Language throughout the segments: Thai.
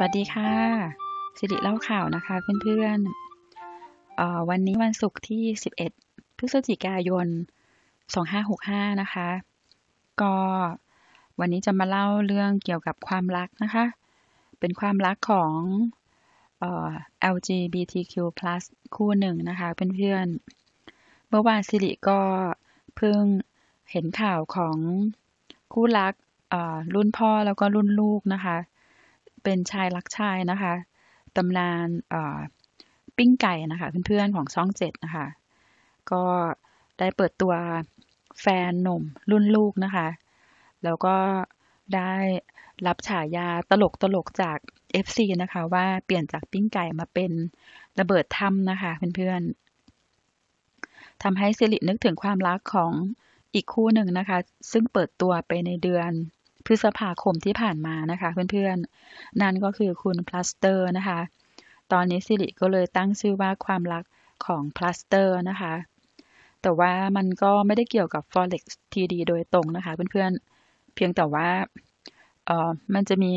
สวัสดีค่ะสิริเล่าข่าวนะคะเพื่อนๆวันนี้วันศุกร์ที่ 11 พฤศจิกายน 2565 นะคะ ก็วันนี้จะมาเล่าเรื่องเกี่ยวกับความรักนะคะ เป็นความรักของอ LGBTQ+ คู่หนึ่งนะคะเพื่อนๆ เมื่อวานสิริก็เพิ่งเห็นข่าวของคู่รักรุ่นพ่อแล้วก็รุ่นลูกนะคะเป็นชายรักชายนะคะตำนานปิ้งไก่นะคะ เพื่อนๆของช่องเจ็ดนะคะ ก็ได้เปิดตัวแฟนหนุ่มรุ่นลูกนะคะ แล้วก็ได้รับฉายาตลกตลกจาก FC นะคะ ว่าเปลี่ยนจากปิ้งไก่มาเป็นระเบิดถ้ำนะคะเพื่อนๆทำให้สิรินึกถึงความรักของอีกคู่หนึ่งนะคะ ซึ่งเปิดตัวไปในเดือนพฤษภาคมที่ผ่านมานะคะเพื่อนๆ นั่นก็คือคุณพลาสเตอร์นะคะ ตอนนี้สิริก็เลยตั้งชื่อว่าความรักของพลาสเตอร์นะคะ แต่ว่ามันก็ไม่ได้เกี่ยวกับ forex td โดยตรงนะคะเพื่อนๆเพียงแต่ว่าเออมันจะมี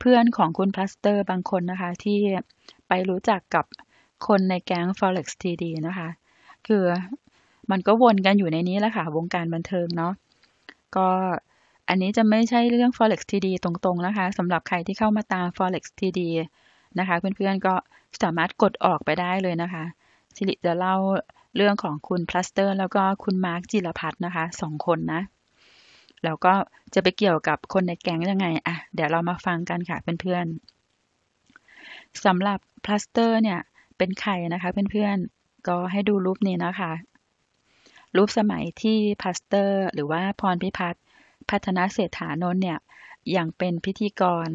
เพื่อนของคุณพลาสเตอร์บางคนนะคะที่ไปรู้จักกับคนในแก๊ง forex td นะคะ คือมันก็วนกันอยู่ในนี้แหละค่ะ วงการบันเทิงเนาะ ก็อันนี้จะไม่ใช่เรื่อง forex td ตรงๆ นะคะสำหรับใครที่เข้ามาตาม forex td นะคะ เพื่อนๆ ก็สามารถกดออกไปได้เลยนะคะสิริจะเล่าเรื่องของคุณพลัสเตอร์ แล้วก็คุณมาร์คจิรพัฒนะคะสองคนนะ แล้วก็จะไปเกี่ยวกับคนในแก๊งยังไง อ่ะ เดี๋ยวเรามาฟังกันค่ะเพื่อนๆสำหรับพลัสเตอร์เนี่ย เป็นใครนะคะเพื่อนๆ ก็ให้ดูรูปนี้นะคะ รูปสมัยที่พลัสเตอร์หรือว่าพรพิพัฒน์พัฒนาเศรษฐานนท์เนี่ยอย่างเป็นพิธีกร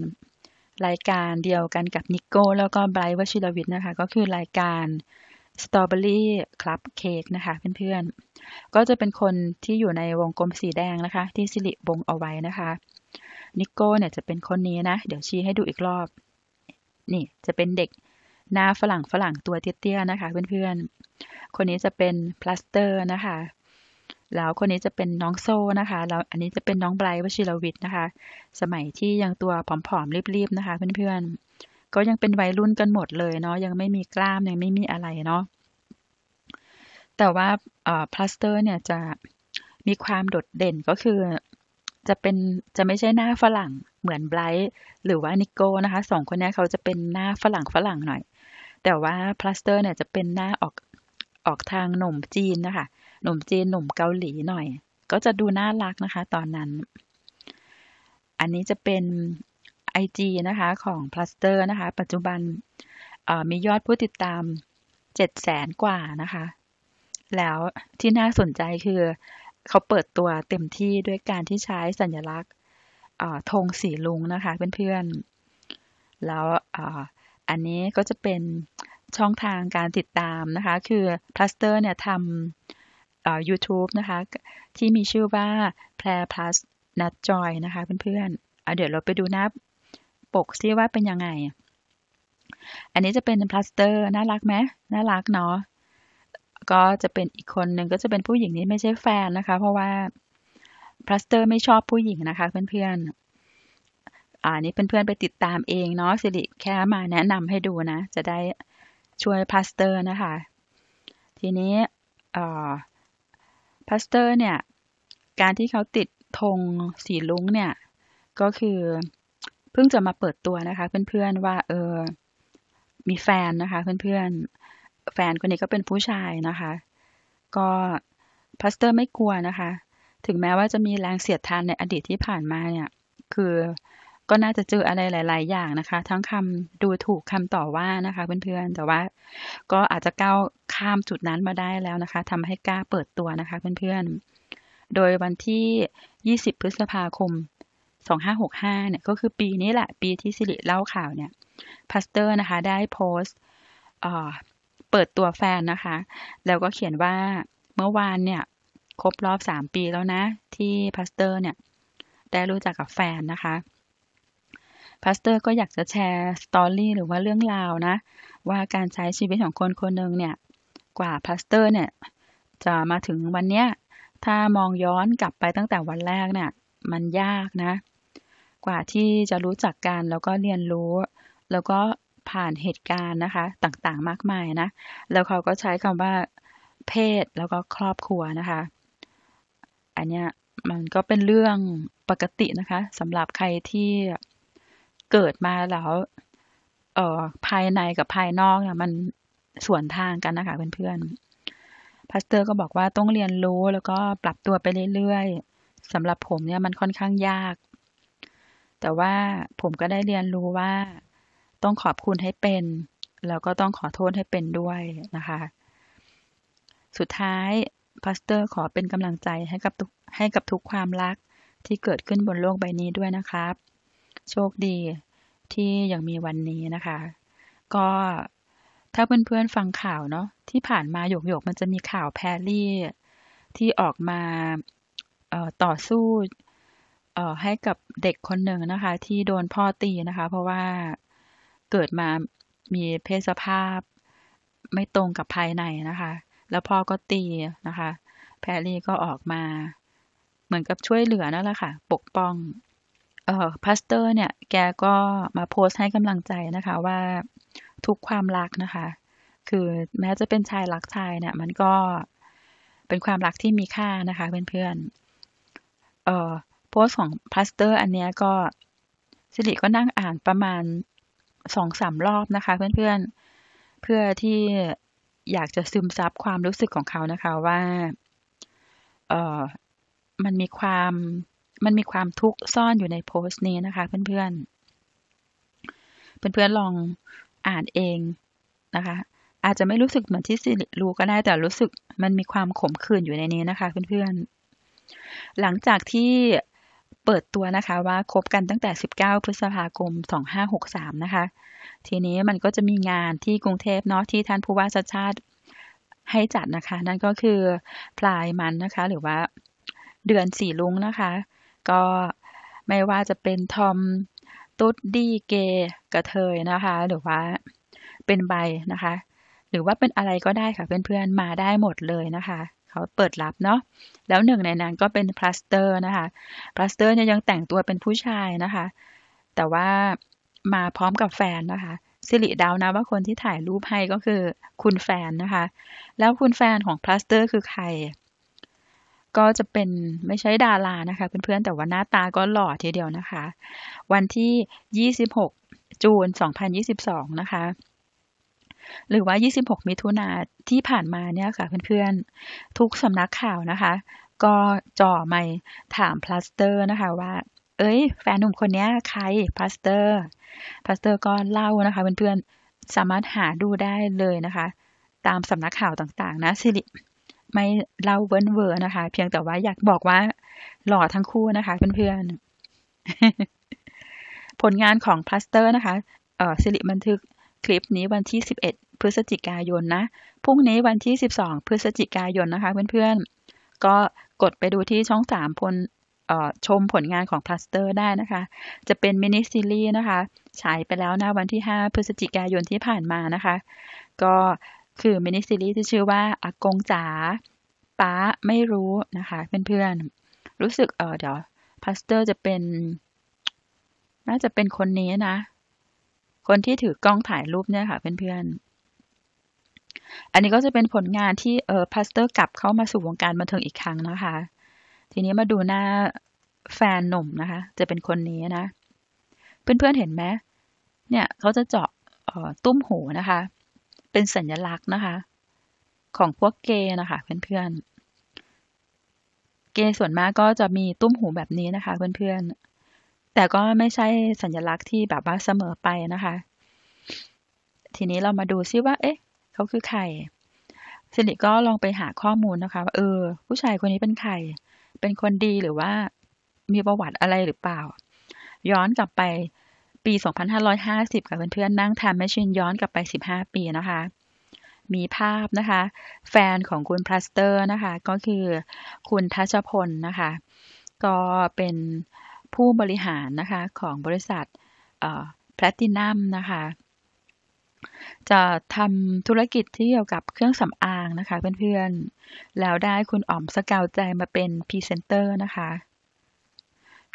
รายการเดียวกันกับนิโก้แล้วก็ไบรท์วชิรวิทย์นะคะ ก็คือรายการสต r อเบอรี่คลับเค้กนะคะ เพื่อนๆก็จะเป็นคนที่อยู่ในวงกลมสีแดงนะคะ ที่สิริบงเอาไว้นะคะนิโก้เนี่ยจะเป็นคนนี้นะ เดี๋ยวชี้ให้ดูอีกรอบ นี่จะเป็นเด็กหน้าฝรั่งฝรั่งตัวเตี้ยๆนะคะ เพื่อนๆคนนี้จะเป็นพลาสเตอร์นะคะแล้วคนนี้จะเป็นน้องโซนะคะแล้วอันนี้จะเป็นน้องไบรท์วชิรวิทย์นะคะ สมัยที่ยังตัวผอมๆรีบๆนะคะเพื่อนๆก็ยังเป็นวัยรุ่นกันหมดเลยเนาะยังไม่มีกล้ามยังไม่มีอะไรเนาะแต่ว่าพลาสเตอร์เนี่ยจะมีความโดดเด่นก็คือ จะเป็นจะไม่ใช่หน้าฝรั่งเหมือนไบรท์หรือว่านิโก้นะคะสองคนนี้เขาจะเป็นหน้าฝรั่งฝรั่งหน่อยแต่ว่าพลาสเตอร์เนี่ยจะเป็นหน้าออกออกทางหนุ่มจีนนะคะหนุ่มจีนหนุ่มเกาหลีหน่อย ก็จะดูน่ารักนะคะ ตอนนั้น อันนี้จะเป็น IG นะคะ ของพลัสเตอร์นะคะ ปัจจุบันมียอดผู้ติดตามเจ็ดแสนกว่านะคะ แล้วที่น่าสนใจคือเขาเปิดตัวเต็มที่ด้วยการที่ใช้สัญลักษณ์ธงสีลุงนะคะเพื่อนๆแล้วอันนี้ก็จะเป็นช่องทางการติดตามนะคะ คือพลัสเตอร์เนี่ยทำ่ YouTube นะคะ ที่มีชื่อว่า p l a y Plus Nut Joy นะคะเพื่อนๆเดี๋ยวเราไปดูหน้าปกซิว่าเป็นยังไง อันนี้จะเป็นพลาสเตอร์น่ารักไหมน่ารักเนาะ ก็จะเป็นอีกคนหนึ่งก็จะเป็นผู้หญิงนี้ไม่ใช่แฟนนะคะ เพราะว่าพลาสเตอร์ ไม่ชอบผู้หญิงนะคะ เพื่อนๆ อ่า นี้เพื่อนๆ ไปติดตามเองเนาะสิริแค่มาแนะนำให้ดูนะจะได้ช่วยพลาสเตอร์นะคะ ทีนี้พาสเตอร์เนี่ย การที่เขาติดธงสีลุ้งเนี่ย ก็คือเพิ่งจะมาเปิดตัวนะคะ เพื่อนๆว่า เออมีแฟนนะคะ เพื่อนๆแฟนคนนี้ก็เป็นผู้ชายนะคะ ก็พาสเตอร์ไม่กลัวนะคะ ถึงแม้ว่าจะมีแรงเสียดทานในอดีตที่ผ่านมาเนี่ย คือก็น่าจะเจออะไรหลาย ๆ อย่างนะคะ ทั้งคำดูถูกคำต่อว่านะคะ เพื่อนๆแต่ว่า ก็อาจจะก้าวข้ามจุดนั้นมาได้แล้วนะคะ ทำให้กล้าเปิดตัวนะคะ เพื่อนๆโดยวันที่20พฤษภาคม2565เนี่ย ก็คือปีนี้แหละ ปีที่สิริเล่าข่าวเนี่ยพัสเตอร์นะคะ ได้โพสต์เปิดตัวแฟนนะคะ แล้วก็เขียนว่าเมื่อวานเนี่ยครบรอบ3ปีแล้วนะ ที่พัสเตอร์เนี่ย ได้รู้จักกับแฟนนะคะพาสเตอร์ก็อยากจะแชร์สตอรี่หรือว่าเรื่องราวนะ ว่าการใช้ชีวิตของคนคนหนึ่งเนี่ย กว่าพาสเตอร์ เนี่ย จะมาถึงวันเนี้ย ถ้ามองย้อนกลับไปตั้งแต่วันแรกเนี่ย มันยากนะ กว่าที่จะรู้จักกันแล้วก็เรียนรู้ แล้วก็ผ่านเหตุการณ์นะคะ ต่างๆมากมายนะ แล้วเขาก็ใช้คำว่าเพศแล้วก็ครอบครัวนะคะ อันเนี้ยมันก็เป็นเรื่องปกตินะคะสำหรับใครที่เกิดมาแล้วเอ่อภายในกับภายนอกเนี่ยมันส่วนทางกันนะคะ เพื่อนๆพาสเตอร์ก็บอกว่าต้องเรียนรู้แล้วก็ปรับตัวไปเรื่อยๆสำหรับผมเนี่ยมันค่อนข้างยาก แต่ว่าผมก็ได้เรียนรู้ว่าต้องขอบคุณให้เป็น แล้วก็ต้องขอโทษให้เป็นด้วยนะคะ สุดท้ายพาสเตอร์ขอเป็นกำลังใจให้กับให้กับทุกความรัก ที่เกิดขึ้นบนโลกใบนี้ด้วยนะครับโชคดีที่ยังมีวันนี้นะคะ ก็ถ้าเพื่อนๆฟังข่าวเนาะที่ผ่านมาหยกๆ มันจะมีข่าวแพรลี่ที่ออกมาต่อสู้ให้กับเด็กคนหนึ่งนะคะ ที่โดนพ่อตีนะคะ เพราะว่าเกิดมามีเพศสภาพไม่ตรงกับภายในนะคะ แล้วพ่อก็ตีนะคะ แพรลี่ก็ออกมาเหมือนกับช่วยเหลือนั่นแหละค่ะ ปกป้องเอ่อพาสเตอร์เนี่ยแกก็มาโพสต์ให้กำลังใจนะคะ ว่าทุกความรักนะคะ คือแม้จะเป็นชายรักชายเนี่ย มันก็เป็นความรักที่มีค่านะคะ เพื่อนๆเอ่อโพสต์ของพาสเตอร์ อันเนี้ยก็สิริก็นั่งอ่านประมาณสองสามรอบนะคะ เพื่อนเพื่อนเพื่อที่อยากจะซึมซับความรู้สึกของเขานะคะ ว่าเออมันมีความมันมีความทุกข์ซ่อนอยู่ในโพสต์นี้นะคะ เพื่อนๆเพื่อนๆลองอ่านเองนะคะ อาจจะไม่รู้สึกเหมือนที่สิริรู้ก็ได้แต่รู้สึกมันมีความขมขื่นอยู่ในนี้นะคะ เพื่อนๆหลังจากที่เปิดตัวนะคะ ว่าคบกันตั้งแต่19พฤษภาคม2563นะคะ ทีนี้มันก็จะมีงานที่กรุงเทพเนาะที่ท่านผู้ว่าชาติชาติให้จัดนะคะ นั่นก็คือพลายมันนะคะ หรือว่าเดือนสี่ลุงนะคะก็ไม่ว่าจะเป็นทอม ตุ๊ดดีเกกระเทยนะคะ หรือว่าเป็นใบนะคะ หรือว่าเป็นอะไรก็ได้ค่ะ เพื่อนๆ มาได้หมดเลยนะคะ เขาเปิดรับเนาะ แล้วหนึ่งในนั้นก็เป็นพลาสเตอร์นะคะพลาสเตอร์เนี่ยยังแต่งตัวเป็นผู้ชายนะคะ แต่ว่ามาพร้อมกับแฟนนะคะ สิริดาวนะว่าคนที่ถ่ายรูปให้ก็คือคุณแฟนนะคะ แล้วคุณแฟนของพลาสเตอร์คือใครก็จะเป็นไม่ใช่ดารานะคะ เพื่อนๆแต่ว่าหน้าตาก็หล่อทีเดียวนะคะ วันที่ 26 จูน2022 นะคะหรือว่า 26 มิถุนาที่ผ่านมาเนี่ยค่ะเพื่อนๆทุกสำนักข่าวนะคะ ก็จ่อไม่ถามพลาสเตอร์นะคะ ว่า เอ้ย แฟนหนุ่มคนนี้ใครพลาสเตอร์พลาสเตอร์ก็เล่านะคะเพื่อนๆสามารถหาดูได้เลยนะคะ ตามสำนักข่าวต่างๆนะสิริไม่เล่าเวิร์นเวอร์นะคะ เพียงแต่ว่าอยากบอกว่า หล่อทั้งคู่นะคะ เพื่อนๆผลงานของพลาสเตอร์นะคะเออสิริบันทึกคลิปนี้วันที่ 11 พฤศจิกายนนะพรุ่งนี้วันที่ 12 พฤศจิกายนนะคะเพื่อนๆก็กดไปดูที่ช่อง3พลชมผลงานของพลาสเตอร์ ได้นะคะ จะเป็นมินิซีรีส์นะคะ ฉายไปแล้วนะวันที่ 5 พฤศจิกายนที่ผ่านมานะคะ ก็คือมินิซีรีส์ที่ชื่อว่าอากงจ๋าป้า ไม่รู้นะคะเพื่อนๆรู้สึกเออเดี๋ยวพาสเตอร์จะเป็นน่าจะเป็นคนนี้นะ คนที่ถือกล้องถ่ายรูปเนี่ยค่ะเพื่อนๆอันนี้ก็จะเป็นผลงานที่เออพาสเตอร์ กลับเข้ามาสู่วงการบันเทิงอีกครั้งนะคะ ทีนี้มาดูหน้าแฟนหนุ่มนะคะ จะเป็นคนนี้นะ เพื่อนๆเห็นไหมเนี่ยเขาจะเจาะตุ้มหูนะคะเป็นสัญลักษณ์นะคะ ของพวกเกย์นะคะเพื่อนๆเกย์ส่วนมากก็จะมีตุ้มหูแบบนี้นะคะ เพื่อนๆแต่ก็ไม่ใช่สัญลักษณ์ที่แบบว่าเสมอไปนะคะ ทีนี้เรามาดูซิว่า เอ๊ะเขาคือใครสิริก็ลองไปหาข้อมูลนะคะว่าเออ ผู้ชายคนนี้เป็นใคร เป็นคนดีหรือว่ามีประวัติอะไรหรือเปล่า ย้อนกลับไปปี 2550ค่ะเพื่อนๆ นั่งทำแมชชีนย้อนกลับไป 15 ปีนะคะ มีภาพนะคะ แฟนของคุณพลาสเตอร์ นะคะ ก็คือคุณทัชพลนะคะ ก็เป็นผู้บริหารนะคะของบริษัทแพลตินัมนะคะ จะทำธุรกิจที่เกี่ยวกับเครื่องสำอางนะคะ เพื่อนๆ แล้วได้คุณอ๋อมสกาวใจมาเป็นพรีเซนเตอร์นะคะ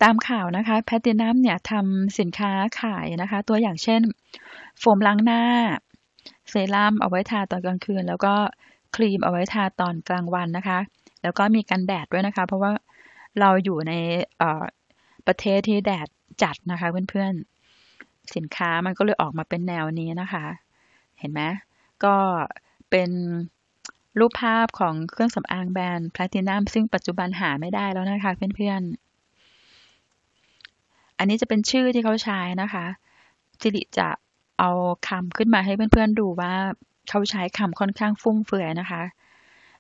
ตามข่าวนะคะ แพตตินัมเนี่ยทำสินค้าขายนะคะ ตัวอย่างเช่น โฟมล้างหน้าเซรั่มเอาไว้ทาตอนกลางคืน แล้วก็ครีมเอาไว้ทาตอนกลางวันนะคะ แล้วก็มีกันแดดด้วยนะคะ เพราะว่าเราอยู่ในประเทศที่แดดจัดนะคะเพื่อน ๆ สินค้ามันก็เลยออกมาเป็นแนวนี้นะคะ เห็นไหมก็เป็นรูปภาพของเครื่องสำอางแบรนด์แพลตินัมซึ่งปัจจุบันหาไม่ได้แล้วนะคะเพื่อนๆอันนี้จะเป็นชื่อที่เขาใช้นะคะสิริจะเอาคำขึ้นมาให้เพื่อนๆดูว่าเขาใช้คำค่อนข้างฟุ่มเฟือยนะคะ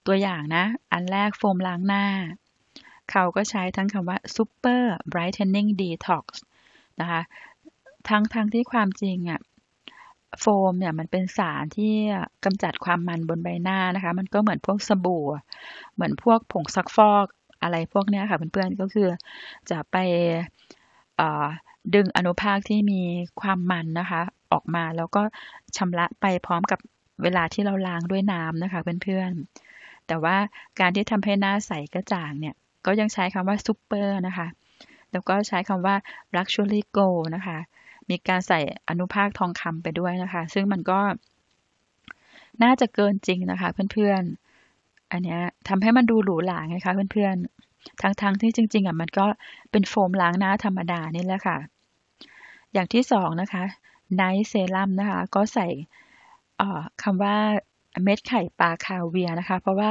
ตัวอย่างนะ อันแรกโฟมล้างหน้า เขาก็ใช้ทั้งคำว่า super brightening detox นะคะ ทั้งทั้งที่ความจริงอะโฟม เนี่ยมันเป็นสารที่กำจัดความมันบนใบหน้านะคะ มันก็เหมือนพวกสบู่ เหมือนพวกผงซักฟอกอะไรพวกนี้ค่ะเพื่อนๆก็คือจะไปดึงอนุภาคที่มีความมันนะคะ ออกมาแล้วก็ชำระไปพร้อมกับเวลาที่เราล้างด้วยน้ำนะคะ เพื่อนๆ แต่ว่าการที่ทำให้หน้าใสกระจ่างเนี่ยก็ยังใช้คำว่าซูเปอร์นะคะแล้วก็ใช้คำว่า luxury gold นะคะ มีการใส่อนุภาคทองคำไปด้วยนะคะ ซึ่งมันก็น่าจะเกินจริงนะคะ เพื่อนๆ อันนี้ทำให้มันดูหรูหราไงคะเพื่อนๆทั้งๆ ที่จริง ๆ อ่ะมันก็เป็นโฟมล้างหน้าธรรมดานี่แหละค่ะ อย่างที่สองนะคะไนท์เซรั่มนะคะก็ใส่คำว่าเม็ดไข่ปลาคาเวียนะคะ เพราะว่า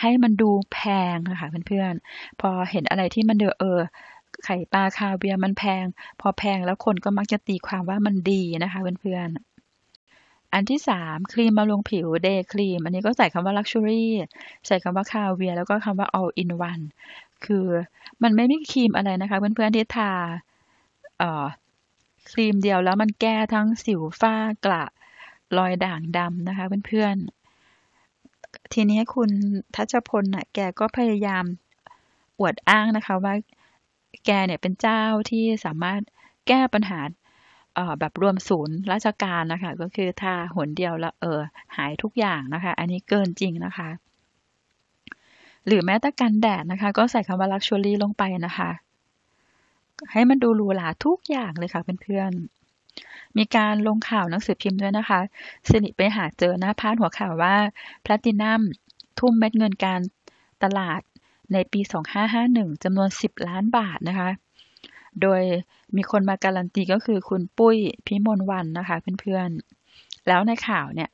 ให้มันดูแพงนะคะเพื่อนๆ พอเห็นอะไรที่มันเดือเออ ไข่ปลาคาเวียมันแพง พอแพงแล้วคนก็มักจะตีความว่ามันดีนะคะเพื่อนๆ อันที่3ครีมบำรุงผิวเดย์ครีมอันนี้ก็ใส่คำว่า Luxury ใส่คำว่าคาเวียแล้วก็คำว่า All in One คือมันไม่มีครีมอะไรนะคะเพื่อนเพื่อนที่ทาครีมเดียว แล้วมันแก้ทั้งสิวฝ้ากระรอยด่างดำนะคะเพื่อนเพื่อนทีนี้คุณทัชพลนะ่ะแกก็พยายามอวดอ้างนะคะ ว่าแกเนี่ยเป็นเจ้าที่สามารถแก้ปัญหาแบบรวมศูนย์ราชการนะคะ ก็คือทาหนเดียวแล้ว เออหายทุกอย่างนะคะ อันนี้เกินจริงนะคะหรือแม้แต่กันแดดนะคะ ก็ใส่คำว่า luxury ลงไปนะคะ ให้มันดูหรูหราทุกอย่างเลยค่ะเพื่อนๆ มีการลงข่าวหนังสือพิมพ์ด้วยนะคะสนิทไปหาเจอหน้าพาดหัวข่าวว่าแพลตินัมทุ่มเม็ดเงินการตลาดในปี 2551 จำนวน 10 ล้านบาทนะคะ โดยมีคนมาการันตีก็คือคุณปุ้ยพิมลวันนะคะเพื่อนๆ แล้วในข่าวเนี่ย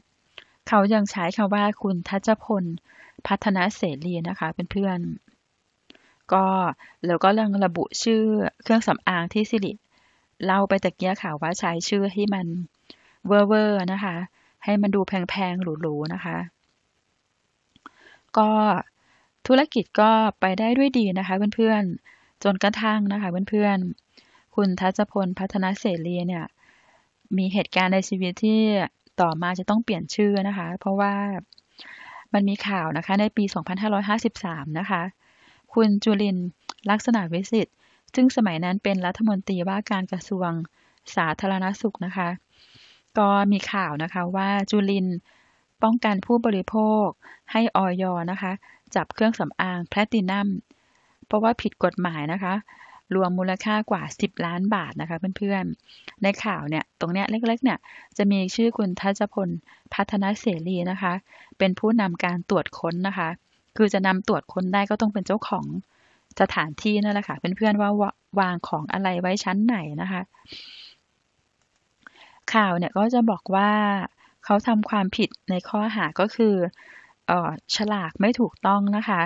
เขายังใช้คำว่าคุณทัชพลพัฒนาเสรีนะคะเเพื่อนๆก็แล้วก็ยังระบุชื่อเครื่องสำอางที่สิริเล่าไปตะเกียค่ะว่าใช้ชื่อให้มันเวอร์เวอร์นะคะ ให้มันดูแพงๆหรูๆ นะคะ ก็ธุรกิจก็ไปได้ด้วยดีนะคะ เพื่อนๆ จนกระทั่งนะคะเพื่อนๆ คุณทัชพลพัฒนาเสรีเนี่ยมีเหตุการณ์ในชีวิตที่ต่อมาจะต้องเปลี่ยนชื่อนะคะ เพราะว่ามันมีข่าวนะคะ ในปี 2553 นะคะ คุณจุลินลักษณะวิสิทธิ์ ซึ่งสมัยนั้นเป็นรัฐมนตรีว่าการกระทรวงสาธารณสุขนะคะ ก็มีข่าวนะคะว่าจุลินป้องกันผู้บริโภคให้ออยนะคะ จับเครื่องสำอาง แพลตินัมเพราะว่าผิดกฎหมายนะคะรวมมูลค่ากว่า 10 ล้านบาทนะคะ เพื่อนๆ ในข่าวเนี่ยตรงเนี้ยเล็ก ๆ เนี่ยจะมีชื่อคุณทัชพลพัฒนเสรีนะคะ เป็นผู้นำการตรวจค้นนะคะ คือจะนำตรวจค้นได้ก็ต้องเป็นเจ้าของสถานที่นั่นแหละค่ะเพื่อนๆว่าวางของอะไรไว้ชั้นไหนนะคะ ข่าวเนี่ยก็จะบอกว่าเขาทำความผิดในข้อหาก็คืออฉลากไม่ถูกต้องนะคะ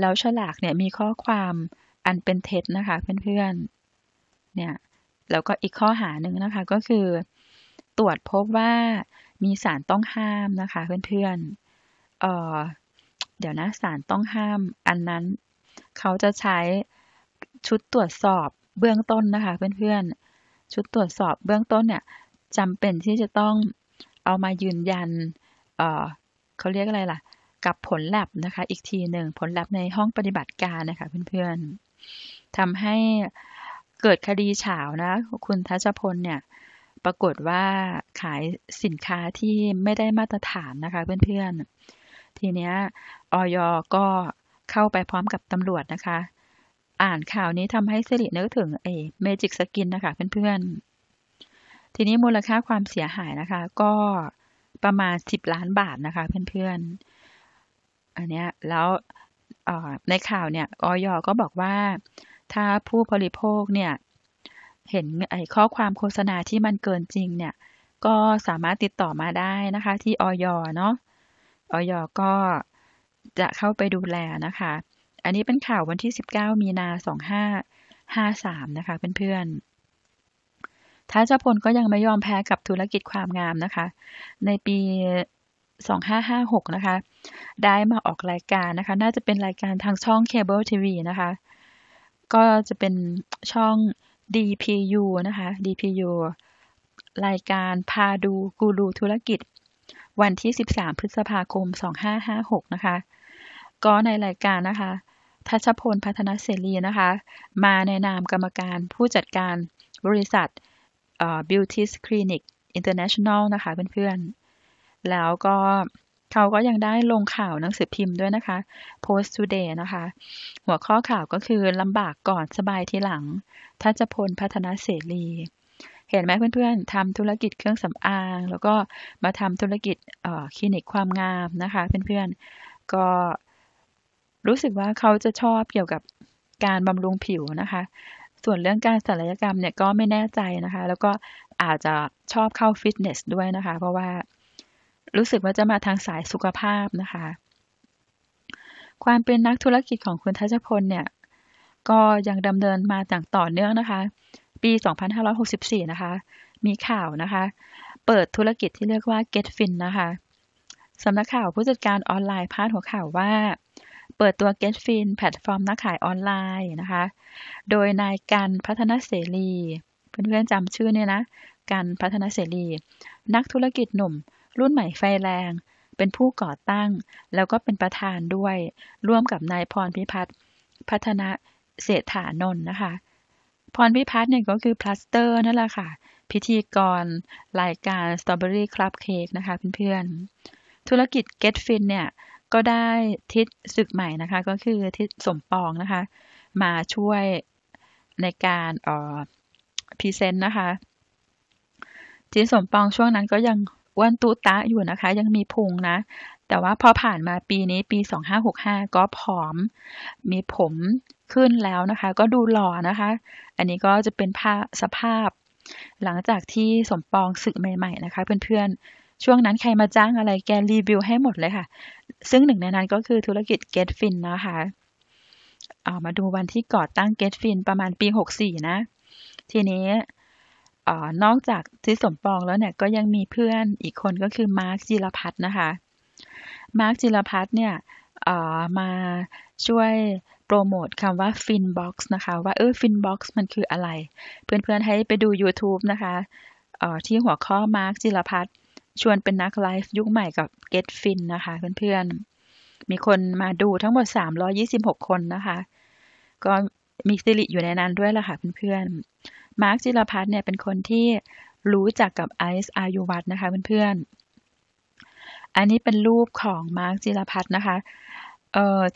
แล้วฉลากเนี่ยมีข้อความอันเป็นเท็จนะคะ เพื่อนๆเนี่ย แล้วก็อีกข้อหาหนึ่งนะคะ ก็คือตรวจพบว่ามีสารต้องห้ามนะคะ เพื่อนๆเอนเดี๋ยวนะสารต้องห้าม อันนั้นเขาจะใช้ชุดตรวจสอบเบื้องต้นนะคะ เพื่อนๆชุดตรวจสอบ เบื้องต้นเนี่ยจำเป็นที่จะต้องเอามายืนยันเเขาเรียกอะไรล่ะ กับผลแลบนะคะ อีกทีหนึ่งผลแลบในห้องปฏิบัติการนะคะ เพื่อนๆทำให้เกิดคดีเฉานะ คุณทัชพลเนี่ย ปรากฏว่าขายสินค้าที่ไม่ได้มาตรฐานนะคะ เพื่อนๆทีเนี้ยออยก็เข้าไปพร้อมกับตำรวจนะคะ อ่านข่าวนี้ทำให้สิรินึกถึง เอ เมจิกสกินนะคะเพื่อนๆทีนี้มูลค่าความเสียหายนะคะ ก็ประมาณ 10 ล้านบาทนะคะ เพื่อนๆอันเนี้ย แล้วในข่าวเนี่ยออยก็บอกว่า ถ้าผู้บริโภคเนี่ย เห็นไอ้ข้อความโฆษณาที่มันเกินจริง เนี่ยก็สามารถติดต่อมาได้นะคะ ที่ออยเนาะออยก็จะเข้าไปดูแลนะคะ อันนี้เป็นข่าววันที่ 19 มีนา 2553นะคะเพื่อนๆท้าเจ้าพลก็ยังไม่ยอมแพ้กับธุรกิจความงามนะคะ ในปี2556 นะคะ ได้มาออกรายการนะคะ น่าจะเป็นรายการทางช่องเคเบิลทีวีนะคะ ก็จะเป็นช่อง DPU นะคะ DPU รายการพาดูกูรูธุรกิจ วันที่ 13 พฤษภาคม 2556 นะคะ ก็ในรายการนะคะ ทัชพล พัฒนเสรีนะคะ มาในนามกรรมการผู้จัดการบริษัท Beauty Clinic International นะคะเพื่อนๆแล้วก็เขาก็ยังได้ลงข่าวหนังสือพิมพ์ด้วยนะคะ Post Today นะคะ หัวข้อข่าวก็คือ ลำบากก่อนสบายทีหลัง ทัชพล พัฒนาเสรี เห็นไหมเพื่อนๆทำธุรกิจเครื่องสำอาง แล้วก็มาทำธุรกิจคลินิกความงามนะคะเพื่อนๆก็รู้สึกว่าเขาจะชอบเกี่ยวกับการบำรุงผิวนะคะ ส่วนเรื่องการศัลยกรรมเนี่ยก็ไม่แน่ใจนะคะ แล้วก็อาจจะชอบเข้าฟิตเนสด้วยนะคะ เพราะว่ารู้สึกว่าจะมาทางสายสุขภาพนะคะ ความเป็นนักธุรกิจของคุณทัชพลเนี่ย ก็ยังดำเนินมาต่างต่อเนื่องนะคะ ปี 2564 นะคะ มีข่าวนะคะ เปิดธุรกิจที่เรียกว่า GetFin นะคะสำนักข่าวผู้จัดการออนไลน์พาดหัวข่าวว่า เปิดตัว GetFin แพลตฟอร์มนักขายออนไลน์นะคะ โดยนายกันพัฒนเสรี เพื่อนๆจำชื่อเนี่ยนะ กันพัฒนเสรี นักธุรกิจหนุ่มรุ่นใหม่ไฟแรง เป็นผู้ก่อตั้ง แล้วก็เป็นประธานด้วย ร่วมกับนายพรพิพัฒน์ พัฒนะเศรษฐานนท์นะคะ พรพิพัฒน์เนี่ยก็คือพลาสเตอร์นั่นแหละค่ะ พิธีกรรายการ Strawberry Club Cake นะคะเพื่อนๆธุรกิจ GetFin เนี่ยก็ได้ทิศศึกใหม่นะคะ ก็คือทิศสมปองนะคะ มาช่วยในการอพรีเซนต์นะคะทิศสมปองช่วงนั้นก็ยังอ้วนตุ๊ตะอยู่นะคะ ยังมีพุงนะ แต่ว่าพอผ่านมาปีนี้ ปี 2565 ก็ผอมมีผมขึ้นแล้วนะคะ ก็ดูหล่อนะคะ อันนี้ก็จะเป็นภาพสภาพ หลังจากที่สมปองศึกใหม่ๆนะคะ เพื่อนๆช่วงนั้นใครมาจ้างอะไรแกรีวิวให้หมดเลยค่ะ ซึ่งหนึ่งในนั้นก็คือธุรกิจ GetFin นะคะเอามาดูวันที่ก่อตั้ง GetFin ประมาณปี 64 นะ ทีนี้อนอกจากทิศสมปองแล้วเนี่ยก็ยังมีเพื่อนอีกคนก็คือมาร์คจิรพัฒนะคะ มาร์คจิรพัฒเนี่ยมาช่วยโปรโมทคำว่า Finbox นะคะ ว่าเออ Finbox มันคืออะไร เพื่อนๆให้ไปดู YouTube นะคะที่หัวข้อมาร์คจิรพัฒชวนเป็นนักไลฟ์ยุคใหม่กับ Get Fin นะคะ เพื่อนๆมีคนมาดูทั้งหมด 326 คนนะคะก็มีสิริอยู่ในนั้นด้วยล่ะค่ะเพื่อนๆมาร์คจิรพัฒน์เนี่ยเป็นคนที่รู้จักกับไอซ์อายุวัฒนะคะเพื่อนๆอันนี้เป็นรูปของมาร์คจิรพัฒน์นะคะ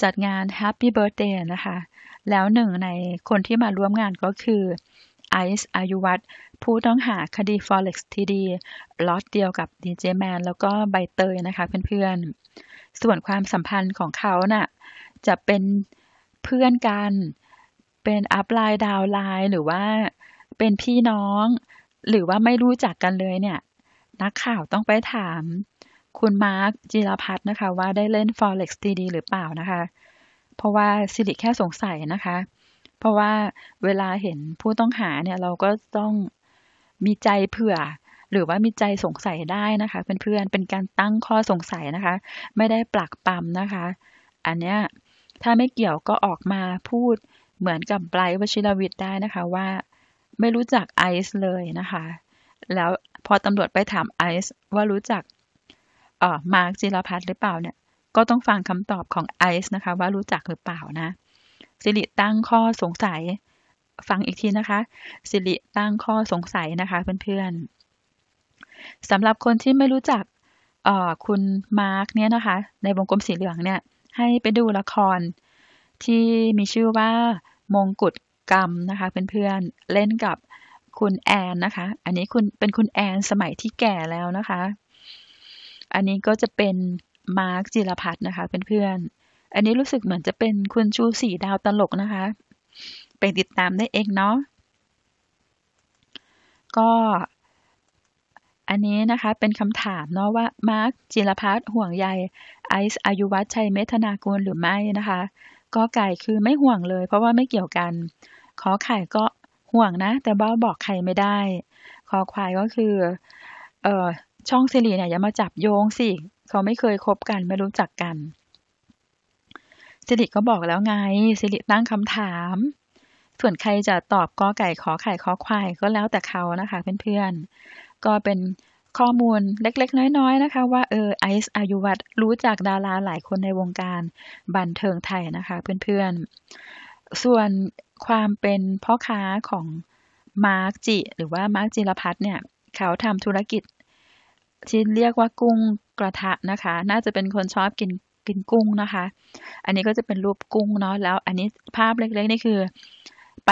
จัดงาน Happy Birthday นะคะ แล้วหนึ่งในคนที่มาร่วมงานก็คือไอซ์อายุวัฒผู้ต้องหาคดี Forex ทีดีล็อตเดียวกับดีเจแมนแล้วก็ใบเตยนะคะเพื่อนๆส่วนความสัมพันธ์ของเขานะ่ะจะเป็นเพื่อนกันเป็นอัปไลน์ดาวไลน์หรือว่าเป็นพี่น้องหรือว่าไม่รู้จักกันเลยเนี่ยนักข่าวต้องไปถามคุณมาร์คจิรพัฒนะคะว่าได้เล่น Forex ดีๆหรือเปล่านะคะ เพราะว่า สิริแค่สงสัยนะคะเพราะว่าเวลาเห็นผู้ต้องหาเนี่ยเราก็ต้องมีใจเผื่อหรือว่ามีใจสงสัยได้นะคะเพื่อนๆเป็นการตั้งข้อสงสัยนะคะ ไม่ได้ปลักปั๊มนะคะ อันเนี้ยถ้าไม่เกี่ยวก็ออกมาพูดเหมือนกับไบรท์วชิรวิทย์ได้นะคะ ว่าไม่รู้จักไอซ์เลยนะคะ แล้วพอตำรวจไปถามไอซ์ว่ารู้จักเอ่อมาร์กจิรพัฒน์หรือเปล่าเนี่ยก็ต้องฟังคำตอบของไอซ์นะคะ ว่ารู้จักหรือเปล่านะสิริตั้งข้อสงสัย ฟังอีกทีนะคะ สิริตั้งข้อสงสัยนะคะเพื่อนๆสำหรับคนที่ไม่รู้จักคุณมาร์กเนี่ยนะคะ ในวงกลมสีเหลืองเนี่ยให้ไปดูละครที่มีชื่อว่ามงกุฎกรรมนะคะเพื่อนๆ เล่นกับคุณแอนนะคะ อันนี้คุณเป็นคุณแอนสมัยที่แก่แล้วนะคะ อันนี้ก็จะเป็นมาร์คจิรพัฒนะคะเพื่อนๆอันนี้รู้สึกเหมือนจะเป็นคุณชูสีดาวตลกนะคะ ไปติดตามได้เองเนาะก็ อันนี้นะคะเป็นคำถามเนาะว่ามาร์คจิรพัฒน์ห่วงใยไอซ์อายุวัฒชัยเมธนากรหรือไม่นะคะกอไก่คือไม่ห่วงเลยเพราะว่าไม่เกี่ยวกัน ขอไข่ก็ห่วงนะ แต่บ้าบอกใครไม่ได้ ขอควายก็คือ เออช่องสิริเนี่ยอย่ามาจับโยงสิ เขาไม่เคยคบกันไม่รู้จักกันสิริก็บอกแล้วไงสิริตั้งคำถาม ส่วนใครจะตอบกอไก่ขอไข่ขอควายก็แล้วแต่เขานะคะเพื่อนๆก็เป็นข้อมูลเล็ก ๆ น้อยๆนะคะ ว่าเออไอซ์อายุวัตรู้จักดาราหลายคนในวงการบันเทิงไทยนะคะ เพื่อนๆส่วนความเป็นพ่อค้าของ มาร์กจิหรือว่ามาร์กจิรพัฒน์เนี่ย เขาทำธุรกิจที่เรียกว่ากุ้งกระทะนะคะ น่าจะเป็นคนชอบกินกินกุ้งนะคะ อันนี้ก็จะเป็นรูปกุ้งเนาะแล้วอันนี้ภาพเล็กๆนี่คือ ไป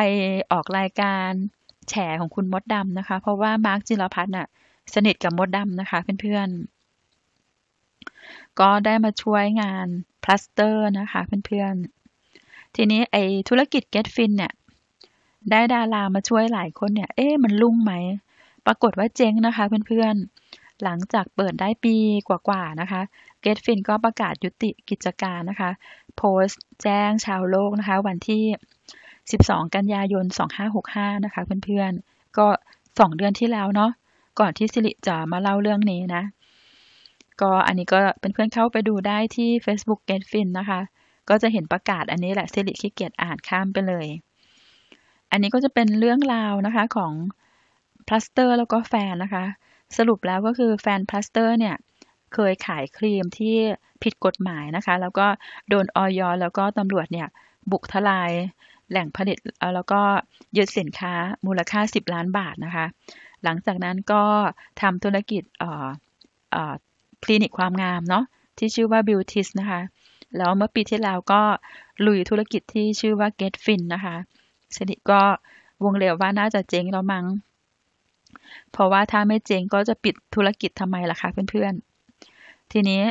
ออกรายการแฉของคุณมดดำนะคะเพราะว่า มาร์กจิรพัฒน์น่ะสนิทกับมดดำนะคะเพื่อนๆ ก็ได้มาช่วยงานพลาสเตอร์นะคะ เพื่อนๆ ทีนี้ไอธุรกิจ Get Fin เนี่ย ได้ดารามาช่วยหลายคนเนี่ย เอ๊ะมันลุ่งไหม ปรากฏว่าเจ๊งนะคะ เพื่อนๆ หลังจากเปิดได้ปีกว่าๆ นะคะ Get Fin ก็ประกาศยุติกิจการนะคะ โพสต์แจ้งชาวโลกนะคะ วันที่ 12 กันยายน 2565 นะคะ เพื่อนๆ ก็ 2 เดือนที่แล้วเนาะก่อนที่สิริจะมาเล่าเรื่องนี้นะ ก็อันนี้ก็เป็นเพื่อนเข้าไปดูได้ที่ Facebook g e t f i n นะคะ ก็จะเห็นประกาศอันนี้แหละสิริขี้เกียจอ่านข้ามไปเลย อันนี้ก็จะเป็นเรื่องราวนะคะของพลาสเตอร์แล้วก็แฟนนะคะ สรุปแล้วก็คือแฟนพลาสเตอร์เนี่ย เคยขายครีมที่ผิดกฎหมายนะคะ แล้วก็โดนออยแล้วก็ตำรวจเนี่ย บุกทลาย แหล่งผลิตแล้วก็ยึดสินค้ามูลค่า 10 ล้านบาทนะคะหลังจากนั้นก็ทำธุรกิจคลินิกความงามเนาะที่ชื่อว่า Beautis นะคะแล้วเมื่อปีที่แล้วก็ลุยธุรกิจที่ชื่อว่า Get Fin นะคะสนิทก็วงเลวว่าน่าจะเจ๊งแล้วมั้งเพราะว่าถ้าไม่เจ๊งก็จะปิดธุรกิจทำไมล่ะคะ เพื่อนๆทีนี้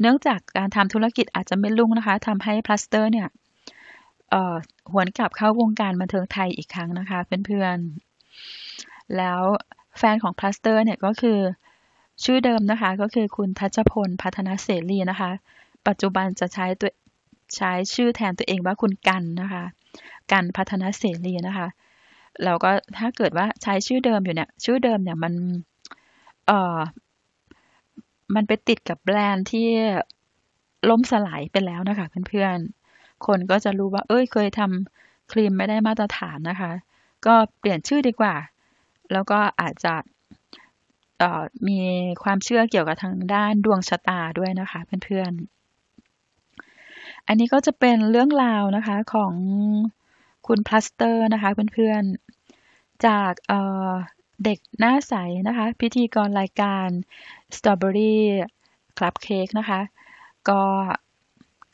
เนื่องจากการทำธุรกิจอาจจะไม่ลุ่งนะคะทำให้พลาสเตอร์ เนี่ยหวนกลับเข้าวงการบันเทิงไทยอีกครั้งนะคะเพื่อนๆแล้วแฟนของพลาสเตอร์เนี่ยก็คือชื่อเดิมนะคะ ก็คือคุณทัชพลพัฒนเสรีนะคะ ปัจจุบันจะใช้ตัวใช้ชื่อแทนตัวเองว่าคุณกันนะคะกันพัฒนเสรีนะคะ เราก็ถ้าเกิดว่าใช้ชื่อเดิมอยู่เนี่ยชื่อเดิมเนี่ยมันเอ่อ มันไปติดกับแบรนด์ที่ล้มสลายไปแล้วนะคะเพื่อนๆคนก็จะรู้ว่า เอ้ยเคยทำครีมไม่ได้มาตรฐานนะคะ ก็เปลี่ยนชื่อดีกว่าแล้วก็อาจจะมีความเชื่อเกี่ยวกับทางด้านดวงชะตาด้วยนะคะเพื่อนๆ อันนี้ก็จะเป็นเรื่องราวนะคะของคุณพลัสเตอร์นะคะเพื่อนๆ จากเด็กหน้าใสนะคะ พิธีกรรายการ Strawberry Club Cake นะคะก็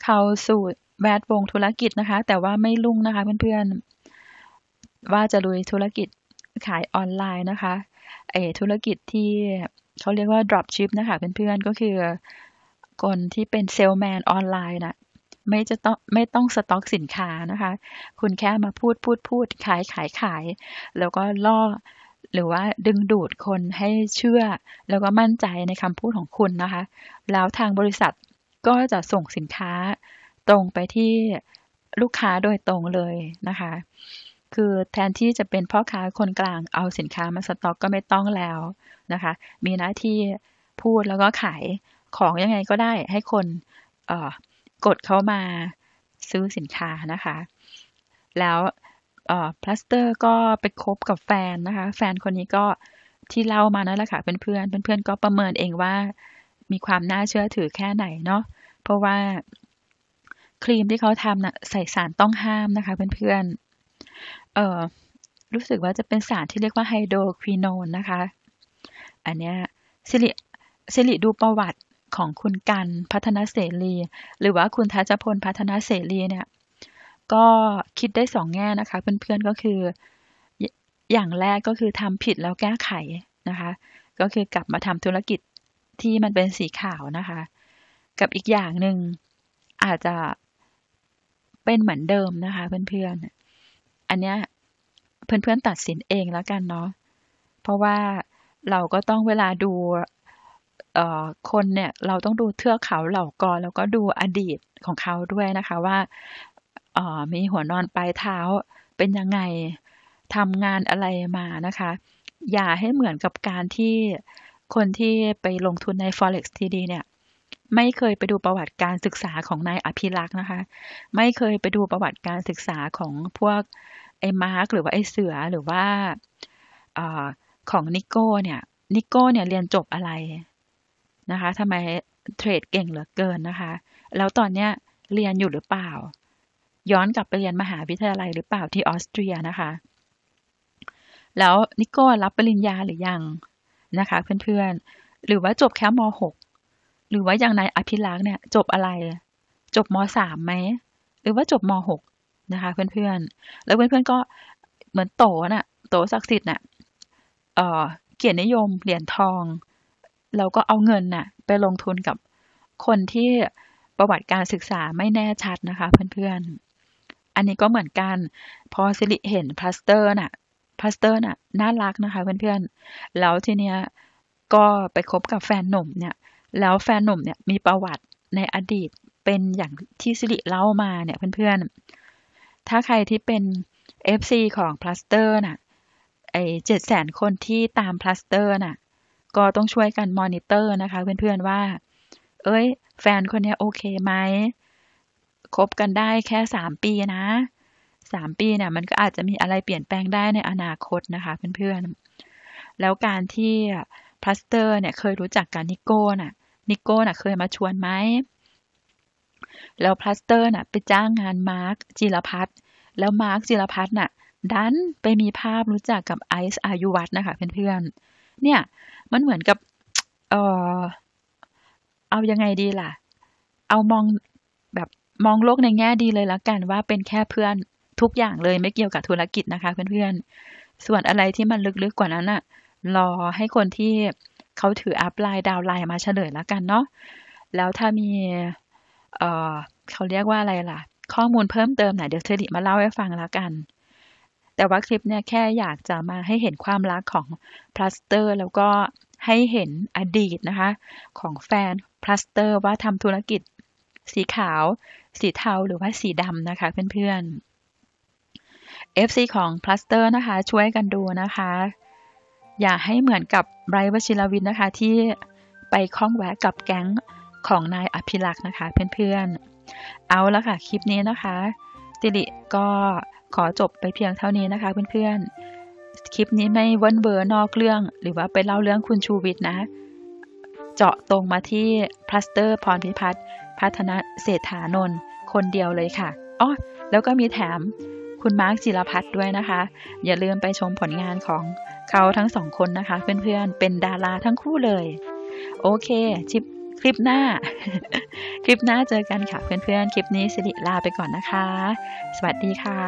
เข้าสู่แวดวงธุรกิจนะคะ แต่ว่าไม่ลุ่งนะคะเพื่อนๆ ว่าจะลุยธุรกิจขายออนไลน์นะคะ เอธุรกิจที่เขาเรียกว่า drop ship นะคะเพื่อนๆ ก็คือคนที่เป็นเซลแมนออนไลน์นะไม่จะต้องไม่ต้องสต็อกสินค้านะคะ คุณแค่มาพูดพูดพูด ขายขายขายแล้วก็ล่อหรือว่าดึงดูดคนให้เชื่อ แล้วก็มั่นใจในคำพูดของคุณนะคะ แล้วทางบริษัทก็จะส่งสินค้าตรงไปที่ลูกค้าโดยตรงเลยนะคะคือแทนที่จะเป็นพ่อค้าคนกลางเอาสินค้ามาสต็อกก็ไม่ต้องแล้วนะคะ มีหน้าที่พูดแล้วก็ขายของยังไงก็ได้ให้คนกดเข้ามาซื้อสินค้านะคะ แล้วพลัสเตอร์ ก็ไปคบกับแฟนนะคะ แฟนคนนี้ก็ที่เล่ามานั่นแหละค่ะเพื่อนๆ เพื่อนๆก็ประเมินเองว่ามีความน่าเชื่อถือแค่ไหนเนาะ เพราะว่าครีมที่เขาทำนะใส่สารต้องห้ามนะคะเพื่อนๆเอ่อรู้สึกว่าจะเป็นสารที่เรียกว่าไฮโดรควินอนนะคะ อันเนี้ยสิริสิริดูประวัติของคุณกันพัฒนาเสรี หรือว่าคุณทัชพลพัฒนาเสรีเนี่ย ก็คิดได้สองแง่นะคะ เพื่อนๆก็คืออย่างแรกก็คือทำผิดแล้วแก้ไขนะคะ ก็คือกลับมาทำธุรกิจที่มันเป็นสีขาวนะคะ กับอีกอย่างหนึ่งอาจจะเป็นเหมือนเดิมนะคะเพื่อนๆอันเนี้ยเพื่อนๆตัดสินเองแล้วกันเนาะ เพราะว่าเราก็ต้องเวลาดูคนเนี่ย เราต้องดูเทือกเขาเหล่ากอแล้วก็ดูอดีตของเขาด้วยนะคะ ว่ามีหัวนอนปลายเท้าเป็นยังไงทำงานอะไรมานะคะ อย่าให้เหมือนกับการที่คนที่ไปลงทุนใน forex ทีดีเนี่ย ไม่เคยไปดูประวัติการศึกษาของนายอภิรักษ์นะคะ ไม่เคยไปดูประวัติการศึกษาของพวกไอ้มาร์กหรือว่าไอ้เสือหรือว่าอของนิโก้เนี่ยนิโก้เนี่ยเรียนจบอะไรนะคะทำไมเทรดเก่งเหลือเกินนะคะแล้วตอนเนี้ยเรียนอยู่หรือเปล่า ย้อนกลับไปเรียนมหาวิทยาลัยหรือเปล่าที่ออสเตรียนะคะ แล้วนิโก้รับปริญญาหรือยังนะคะเพื่อนๆหรือว่าจบแค่ม .6 หรือว่าอย่างนายอภิรักษ์เนี่ยจบอะไร จบม .3 ไหมหรือว่าจบม .6 นะคะเพื่อนๆ แล้วเพื่อนๆก็เหมือนโตน่ะ โตศักดิ์สิทธิ์น่ะเออเกียรตินิยม เหรียญทอง เราก็เอาเงินน่ะไปลงทุนกับคนที่ประวัติการศึกษาไม่แน่ชัดนะคะ เพื่อนๆ อันนี้ก็เหมือนกัน พอสิริเห็นพลาสเตอร์น่ะพลาสเตอร์น่ะน่ารักนะคะ เพื่อนๆ แล้วทีเนี้ยก็ไปคบกับแฟนหนุ่มเนี่ย แล้วแฟนหนุ่มเนี่ยมีประวัติในอดีตเป็นอย่างที่สิริเล่ามาเนี่ย เพื่อนๆถ้าใครที่เป็น FC ของพลัสเตอร์น่ะ ไอ้เจ็ดแสนคนที่ตามพลัสเตอร์น่ะ ก็ต้องช่วยกันมอนิเตอร์นะคะ เพื่อนๆว่า เอ้ย แฟนคนนี้โอเคไหมคบกันได้แค่สามปีนะ สามปีเนี่ยมันก็อาจจะมีอะไรเปลี่ยนแปลงได้ในอนาคตนะคะเพื่อนๆ แล้วการที่พลัสเตอร์เนี่ยเคยรู้จักกับนิโก้น่ะนิโก้น่ะเคยมาชวนไหมแล้วพลาสเตอร์น่ะ ไปจ้างงานมาร์คจิรพัฒน์แล้วมาร์คจิรพัฒน์น่ะดันไปมีภาพรู้จักกับไอซ์อายุวัฒนะคะ เพื่อนๆเนี่ย มันเหมือนกับเออเอายังไงดีล่ะ เอามองแบบมองโลกในแง่ดีเลยละกันว่าเป็นแค่เพื่อนทุกอย่างเลยไม่เกี่ยวกับธุรกิจนะคะ เพื่อนๆ ส่วนอะไรที่มันลึกๆกว่านั้นอะรอให้คนที่เขาถืออัพไลน์ดาวไลน์มาเฉลยละกันเนาะแล้วถ้ามีเขาเรียกว่าอะไรล่ะข้อมูลเพิ่มเติมไหนเดี๋ยวเธอดิมาเล่าให้ฟังแล้วกัน แต่ว่าคลิปเนี่ยแค่อยากจะมาให้เห็นความรักของพลาสเตอร์ แล้วก็ให้เห็นอดีตนะคะ ของแฟนพลาสเตอร์ว่าทำธุรกิจ สีขาว สีเทาหรือว่าสีดำนะคะเพื่อนๆ FC ของพลาสเตอร์นะคะ ช่วยกันดูนะคะ อย่าให้เหมือนกับไบรท์วชิรวินนะคะ ที่ไปคล้องแวะกับแก๊งของนายอภิรักษ์นะคะ เพื่อนๆ เอาละค่ะคลิปนี้นะคะ ติริก็ขอจบไปเพียงเท่านี้นะคะเพื่อนๆ คลิปนี้ไม่เว้นเบอร์นอกเรื่อง หรือว่าไปเล่าเรื่องคุณชูวิทย์นะ เจาะตรงมาที่พลาสเตอร์ พรพิพัฒน์พัฒนาเศรษฐานนท์คนเดียวเลยค่ะอ๋อแล้วก็มีแถมคุณมาร์คจิรพัฒน์ด้วยนะคะ อย่าลืมไปชมผลงานของเขาทั้งสองคนนะคะ เพื่อนๆเป็นดารา ทั้งคู่เลย โอเคชิปคลิปหน้า คลิปหน้าเจอกันค่ะเพื่อนๆ คลิปนี้สิริลาไปก่อนนะคะ สวัสดีค่ะ